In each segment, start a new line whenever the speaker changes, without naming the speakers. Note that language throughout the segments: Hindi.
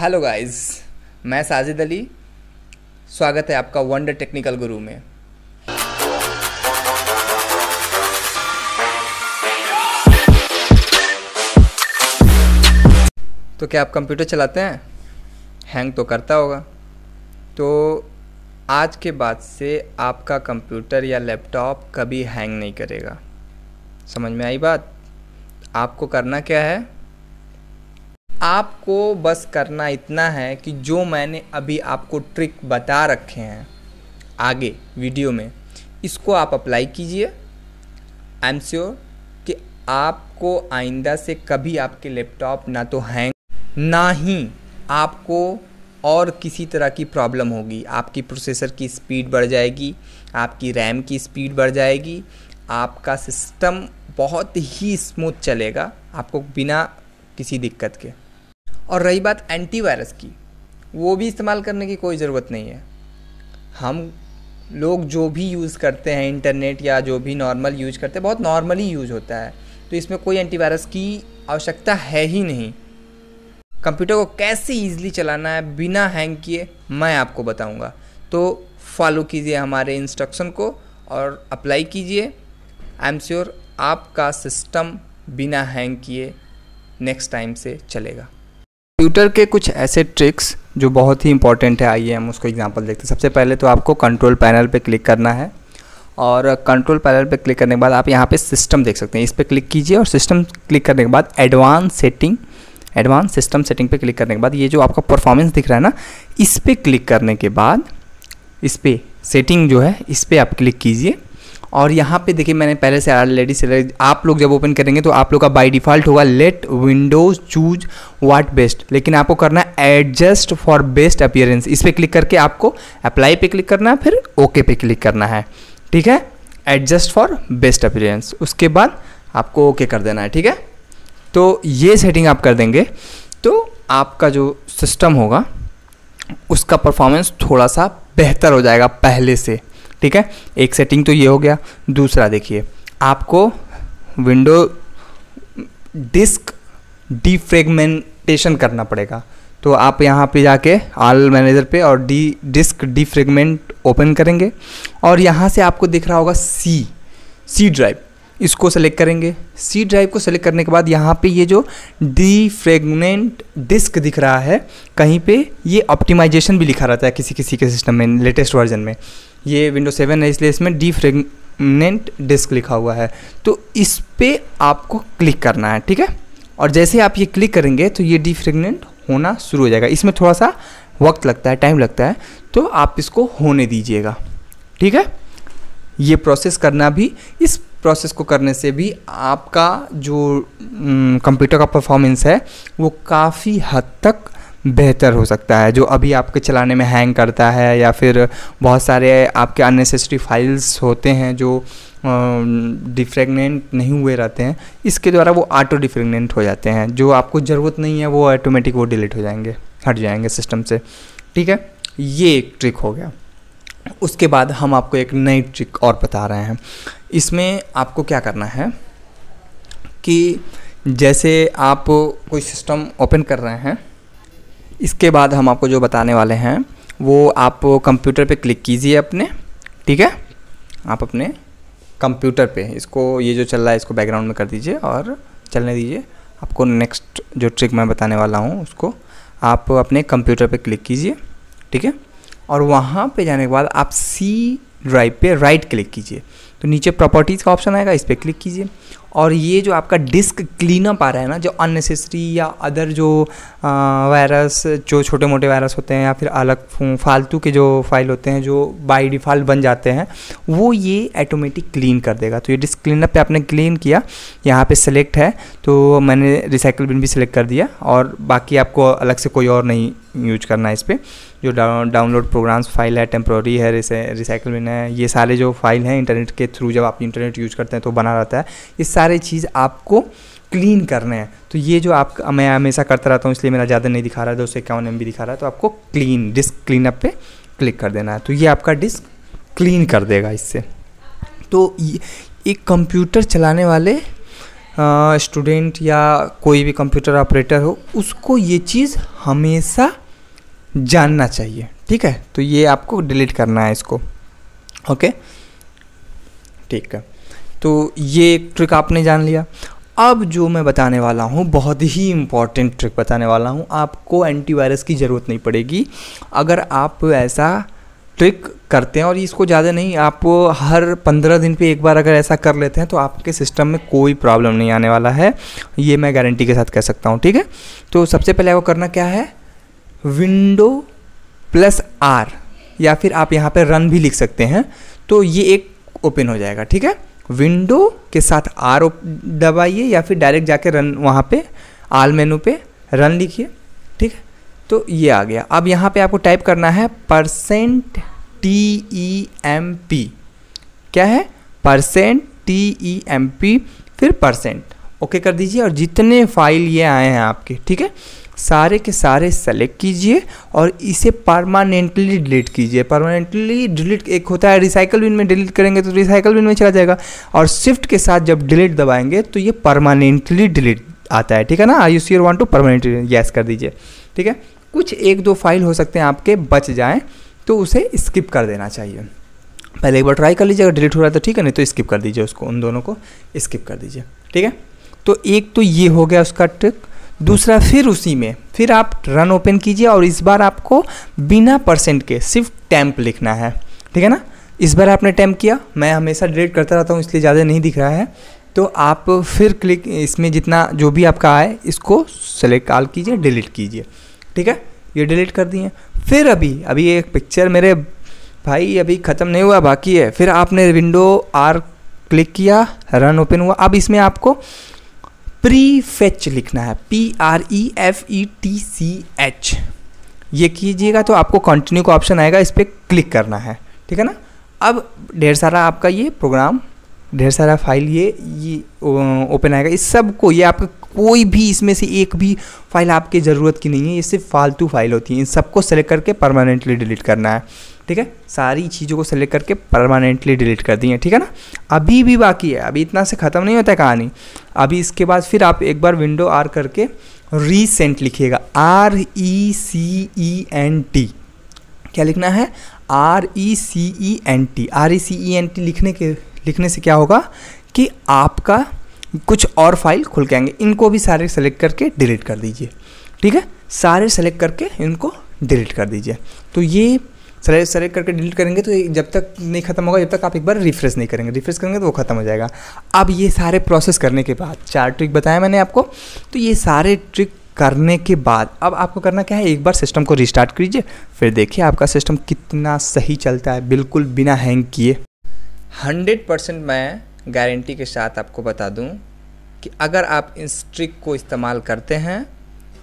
हेलो गाइस मैं साजिद अली स्वागत है आपका वंडर टेक्निकल गुरु में तो क्या आप कंप्यूटर चलाते हैं हैंग तो करता होगा तो आज के बाद से आपका कंप्यूटर या लैपटॉप कभी हैंग नहीं करेगा समझ में आई बात आपको करना क्या है आपको बस करना इतना है कि जो मैंने अभी आपको ट्रिक बता रखे हैं आगे वीडियो में इसको आप अप्लाई कीजिए आई एम श्योर कि आपको आइंदा से कभी आपके लैपटॉप ना तो हैंग ना ही आपको और किसी तरह की प्रॉब्लम होगी आपकी प्रोसेसर की स्पीड बढ़ जाएगी आपकी रैम की स्पीड बढ़ जाएगी आपका सिस्टम बहुत ही स्मूथ चलेगा आपको बिना किसी दिक्कत के और रही बात एंटीवायरस की वो भी इस्तेमाल करने की कोई ज़रूरत नहीं है हम लोग जो भी यूज़ करते हैं इंटरनेट या जो भी नॉर्मल यूज करते हैं बहुत नॉर्मली यूज होता है तो इसमें कोई एंटीवायरस की आवश्यकता है ही नहीं कंप्यूटर को कैसे ईजिली चलाना है बिना हैंग किए मैं आपको बताऊँगा तो फॉलो कीजिए हमारे इंस्ट्रक्शन को और अप्लाई कीजिए आई एम श्योर आपका सिस्टम बिना हैंग किए नेक्स्ट टाइम से चलेगा कंप्यूटर के कुछ ऐसे ट्रिक्स जो बहुत ही इंपॉर्टेंट है आइए हम उसको एग्जांपल देखते हैं सबसे पहले तो आपको कंट्रोल पैनल पे क्लिक करना है और कंट्रोल पैनल पे क्लिक करने के बाद आप यहाँ पे सिस्टम देख सकते हैं इस पर क्लिक कीजिए और सिस्टम क्लिक करने के बाद advance setting advance system setting पे क्लिक करने के बाद ये जो आपका परफॉर्मेंस दिख रहा है ना इस पर क्लिक करने के बाद इस पर सेटिंग जो है इस पर आप क्लिक कीजिए और यहाँ पे देखिए मैंने पहले से ऑलरेडी सेलेक्ट आप लोग जब ओपन करेंगे तो आप लोग का बाय डिफ़ॉल्ट होगा let Windows choose what best लेकिन आपको करना है एडजस्ट फॉर बेस्ट अपियरेंस इस पर क्लिक करके आपको अप्लाई पे क्लिक करना है फिर ओके पे क्लिक करना है ठीक है एडजस्ट फॉर बेस्ट अपियरेंस उसके बाद आपको ओके कर देना है ठीक है तो ये सेटिंग आप कर देंगे तो आपका जो सिस्टम होगा उसका परफॉर्मेंस थोड़ा सा बेहतर हो जाएगा पहले से ठीक है एक सेटिंग तो ये हो गया दूसरा देखिए आपको विंडो डिस्क डिफ्रेगमेंटेशन करना पड़ेगा तो आप यहाँ पे जाके आल मैनेजर पे और डी डिस्क डिफ्रेगमेंट ओपन करेंगे और यहाँ से आपको दिख रहा होगा सी सी ड्राइव इसको सेलेक्ट करेंगे सी ड्राइव को सेलेक्ट करने के बाद यहाँ पे ये जो डी फ्रेगनेंट डिस्क दिख रहा है कहीं पे ये ऑप्टिमाइजेशन भी लिखा रहता है किसी किसी के सिस्टम में लेटेस्ट वर्जन में ये विंडो सेवन है इसलिए इसमें डी फ्रेगनेंट डिस्क लिखा हुआ है तो इस पर आपको क्लिक करना है ठीक है और जैसे आप ये क्लिक करेंगे तो ये डी फ्रेगनेंट होना शुरू हो जाएगा इसमें थोड़ा सा वक्त लगता है टाइम लगता है तो आप इसको होने दीजिएगा ठीक है ये प्रोसेस करना भी इस प्रोसेस को करने से भी आपका जो कंप्यूटर का परफॉर्मेंस है वो काफ़ी हद तक बेहतर हो सकता है जो अभी आपके चलाने में हैंग करता है या फिर बहुत सारे आपके अननेसेसरी फाइल्स होते हैं जो डिफ्रेगनेंट नहीं हुए रहते हैं इसके द्वारा वो ऑटो डिफ्रेगनेंट हो जाते हैं जो आपको ज़रूरत नहीं है वो ऑटोमेटिक वो डिलीट हो जाएंगे हट जाएंगे सिस्टम से ठीक है ये एक ट्रिक हो गया उसके बाद हम आपको एक नई ट्रिक और बता रहे हैं इसमें आपको क्या करना है कि जैसे आप कोई सिस्टम ओपन कर रहे हैं इसके बाद हम आपको जो बताने वाले हैं वो आप कंप्यूटर पे क्लिक कीजिए अपने ठीक है आप अपने कंप्यूटर पे इसको ये जो चल रहा है इसको बैकग्राउंड में कर दीजिए और चलने दीजिए आपको नेक्स्ट जो ट्रिक मैं बताने वाला हूँ उसको आप अपने कंप्यूटर पे क्लिक कीजिए ठीक है और वहाँ पे जाने के बाद आप सी ड्राइव पे राइट क्लिक कीजिए तो नीचे प्रॉपर्टीज़ का ऑप्शन आएगा इस पर क्लिक कीजिए और ये जो आपका डिस्क क्लीनअप आ रहा है ना जो अननेसेसरी या अदर जो वायरस जो छोटे मोटे वायरस होते हैं या फिर अलग फालतू के जो फाइल होते हैं जो बाय डिफ़ॉल्ट बन जाते हैं वो ये ऑटोमेटिक क्लीन कर देगा तो ये डिस्क क्लीनअप पे आपने क्लीन किया यहाँ पे सेलेक्ट है तो मैंने रिसाइकल बिन भी सिलेक्ट कर दिया और बाकी आपको अलग से कोई और नहीं यूज करना है इस पर जो डाउनलोड प्रोग्राम्स फाइल है टेम्प्रोरी है रिसाइकल में है ये सारे जो फाइल हैं इंटरनेट के थ्रू जब आप इंटरनेट यूज करते हैं तो बना रहता है ये सारे चीज़ आपको क्लीन करने हैं तो ये जो आप मैं हमेशा करता रहता हूँ इसलिए मेरा ज़्यादा नहीं दिखा रहा है दो सौ इक्यावन एम दिखा रहा है तो आपको क्लीन डिस्क क्लीन पे क्लिक कर देना है तो ये आपका डिस्क क्लीन कर देगा इससे तो एक कंप्यूटर चलाने वाले स्टूडेंट या कोई भी कंप्यूटर ऑपरेटर हो उसको ये चीज़ हमेशा जानना चाहिए ठीक है तो ये आपको डिलीट करना है इसको ओके ठीक है तो ये एक ट्रिक आपने जान लिया अब जो मैं बताने वाला हूँ बहुत ही इम्पॉर्टेंट ट्रिक बताने वाला हूँ आपको एंटीवायरस की ज़रूरत नहीं पड़ेगी अगर आप ऐसा ट्रिक करते हैं और इसको ज़्यादा नहीं आप हर पंद्रह दिन पे एक बार अगर ऐसा कर लेते हैं तो आपके सिस्टम में कोई प्रॉब्लम नहीं आने वाला है ये मैं गारंटी के साथ कह सकता हूँ ठीक है तो सबसे पहले वो करना क्या है विंडो प्लस आर या फिर आप यहाँ पर रन भी लिख सकते हैं तो ये एक ओपन हो जाएगा ठीक है विंडो के साथ आर दबाइए या फिर डायरेक्ट जाके रन वहाँ पे आल मेनू पे रन लिखिए ठीक है तो ये आ गया अब यहाँ पे आपको टाइप करना है percent T E M P क्या है percent T E M P फिर परसेंट ओके कर दीजिए और जितने फाइल ये आए हैं आपके ठीक है सारे के सारे सेलेक्ट कीजिए और इसे परमानेंटली डिलीट कीजिए परमानेंटली डिलीट एक होता है रिसाइकल बिन में डिलीट करेंगे तो रिसाइकल बिन में चला जाएगा और स्विफ्ट के साथ जब डिलीट दबाएंगे तो ये परमानेंटली डिलीट आता है ठीक है ना I you see want to permanently गैस कर दीजिए ठीक है कुछ एक दो फाइल हो सकते हैं आपके बच जाएँ तो उसे स्किप कर देना चाहिए पहले एक बार ट्राई कर लीजिए अगर डिलीट हो रहा है तो ठीक है नहीं तो स्किप कर दीजिए उसको उन दोनों को स्किप कर दीजिए ठीक है तो एक तो ये हो गया उसका ट्रिक दूसरा फिर उसी में फिर आप रन ओपन कीजिए और इस बार आपको बिना परसेंट के सिर्फ टैंप लिखना है ठीक है ना इस बार आपने टैंप किया मैं हमेशा डिलीट करता रहता हूँ इसलिए ज़्यादा नहीं दिख रहा है तो आप फिर क्लिक इसमें जितना जो भी आपका आए इसको सेलेक्ट कॉल कीजिए डिलीट कीजिए ठीक है ये डिलीट कर दिए फिर अभी अभी एक पिक्चर मेरे भाई अभी ख़त्म नहीं हुआ बाकी है फिर आपने विंडो आर क्लिक किया रन ओपन हुआ अब इसमें आपको प्री फेच लिखना है P R E F E T C H ये कीजिएगा तो आपको कंटिन्यू का ऑप्शन आएगा इस पर क्लिक करना है ठीक है ना अब ढेर सारा आपका ये प्रोग्राम ढेर सारा फाइल ये ये ओपन आएगा इस सब को ये आपका कोई भी इसमें से एक भी फाइल आपकी ज़रूरत की नहीं है ये सिर्फ फालतू फाइल होती है इन सबको सेलेक्ट करके परमानेंटली डिलीट करना है ठीक है सारी चीज़ों को सेलेक्ट करके परमानेंटली डिलीट कर दी है ठीक है ना अभी भी बाकी है अभी इतना से ख़त्म नहीं होता है कहानी अभी इसके बाद फिर आप एक बार विंडो आर करके रीसेंट लिखिएगा R E C E N T क्या लिखना है R E C E N T R E C E N T लिखने के लिखने से क्या होगा कि आपका कुछ और फाइल खुल के आएंगे इनको भी सारे सेलेक्ट करके डिलीट कर दीजिए ठीक है सारे सेलेक्ट करके इनको डिलीट कर दीजिए तो ये सेलेक्ट सेलेक्ट करके डिलीट करेंगे तो जब तक नहीं खत्म होगा जब तक आप एक बार रिफ्रेश नहीं करेंगे रिफ्रेश करेंगे तो वो ख़त्म हो जाएगा अब ये सारे प्रोसेस करने के बाद चार ट्रिक बताया मैंने आपको तो ये सारे ट्रिक करने के बाद अब आपको करना क्या है एक बार सिस्टम को रिस्टार्ट कीजिए फिर देखिए आपका सिस्टम कितना सही चलता है बिल्कुल बिना हैंग किए हंड्रेड परसेंट मैं गारंटी के साथ आपको बता दूं कि अगर आप इस ट्रिक को इस्तेमाल करते हैं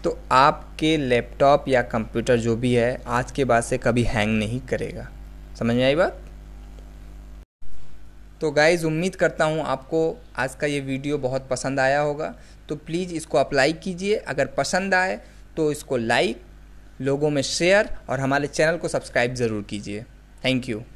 तो आपके लैपटॉप या कंप्यूटर जो भी है आज के बाद से कभी हैंग नहीं करेगा समझ में आई बात तो गाइज़ उम्मीद करता हूँ आपको आज का ये वीडियो बहुत पसंद आया होगा तो प्लीज़ इसको अप्लाई कीजिए अगर पसंद आए तो इसको लाइक लोगों में शेयर और हमारे चैनल को सब्सक्राइब ज़रूर कीजिए थैंक यू